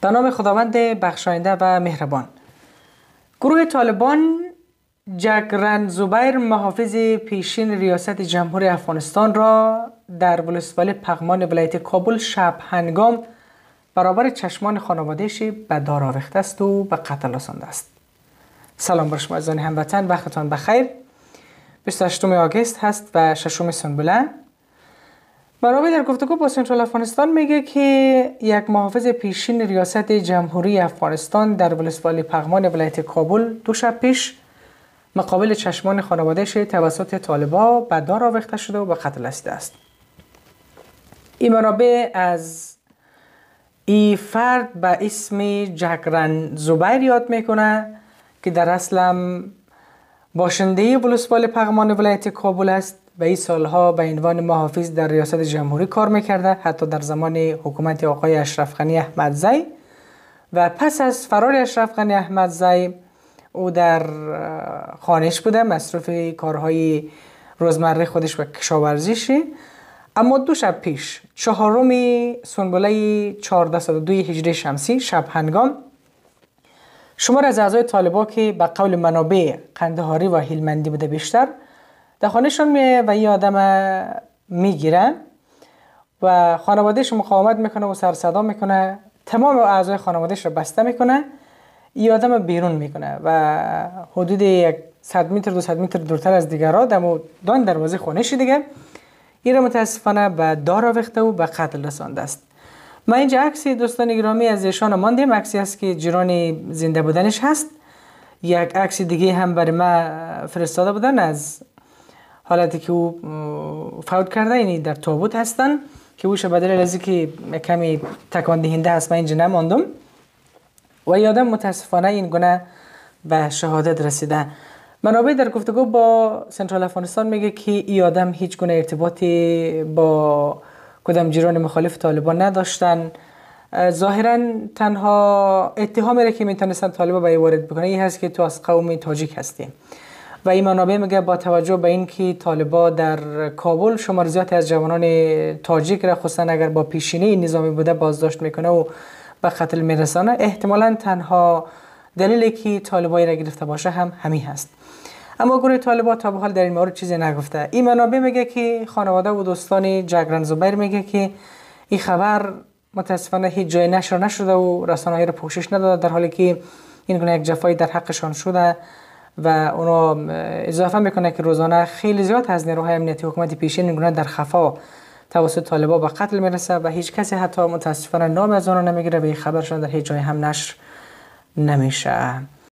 به نام خداوند بخشاینده و مهربان گروه طالبان جگرن زبیر محافظ پیشین ریاست جمهوری افغانستان را در ولسوالی پغمان ولایت کابل شب هنگام برابر چشمان خانوادهش به دار آویخته است و به قتل رسانده است سلام بر شما عزیزان هموطن وقتتان بخیر 28 آگست هست و 6 سنبله برابی در گفتگو با سنترال افغانستان میگه که یک محافظ پیشین ریاست جمهوری افغانستان در ولسوالی پغمان ولایت کابل دو شب پیش مقابل چشمان خانوادهش توسط طالبا به دار آویخته شده و به قتل رسیده است این منابع از ای فرد به اسم جگرن زبیر یاد میکنه که در اصلم باشنده ولسوالی پغمان ولایت کابل است به این سالها به عنوان محافظ در ریاست جمهوری کار میکرده حتی در زمان حکومت آقای اشرف احمد زی و پس از فرار اشرف احمد زی او در خانش بوده مصروف کارهای روزمره خودش و کشاورزیشی اما دو شب پیش چهارم سنبله 1402 هجری شمسی شب هنگام شمار از اعضای طالبا که به قول منابع قندهاری و هیلمندی بوده بیشتر در خانهشون میه و یه آدم میگیرن و خانوادهش مقاومت میکنه و سر صدا میکنه تمام اعضای خانوادهش رو بسته میکنه این آدم بیرون میکنه و حدود یک صد متر دو صد متر دورتر از دیگر آدم دان دروازه خونهش دیگه این رو متاسفانه به دار آویخته و به قتل رسانده است ما اینجا عکسی دوستان گرامی از ایشان ماندیم عکسی است که جیران زنده بودنش هست یک عکس دیگه هم برای ما فرستاده بودن از حالتی که او فوت کرده یعنی در تابوت هستن که اوش بدل از که کمی تکان دهنده هست من اینجا نماندم و یادم متاسفانه این گونه به شهادت رسیده منابع در گفتگو با سنترال افغانستان میگه که ای آدم هیچ گونه ارتباطی با کدام جیران مخالف طالبان نداشتن ظاهرا تنها اتهامی را که میتونستن طالبان به وارد بکنه این هست که تو از قوم تاجیک هستی و این منابع میگه با توجه به اینکه طالبا در کابل شمار زیادی از جوانان تاجیک را خصوصا اگر با پیشینه نظامی بوده بازداشت میکنه و به قتل میرسانه احتمالا تنها دلیلی که طالبایی را گرفته باشه هم همین هست اما گروه طالبا تا به حال در این مورد چیزی نگفته این منابع میگه که خانواده و دوستان جگرن زبیر میگه که این خبر متاسفانه هیچ جای نشر نشده و رسانه‌ای را پوشش نداده در حالی که این گونه یک جفایی در حقشان شده و اونا اضافه میکنه که روزانه خیلی زیاد از نیروهای یعنی امنیتی حکومت پیشین میگونه در خفا توسط طالبا به قتل میرسه و هیچ کسی حتی متاسفانه نام از اونا نمیگیره و این خبرشان در هیچ جای هم نشر نمیشه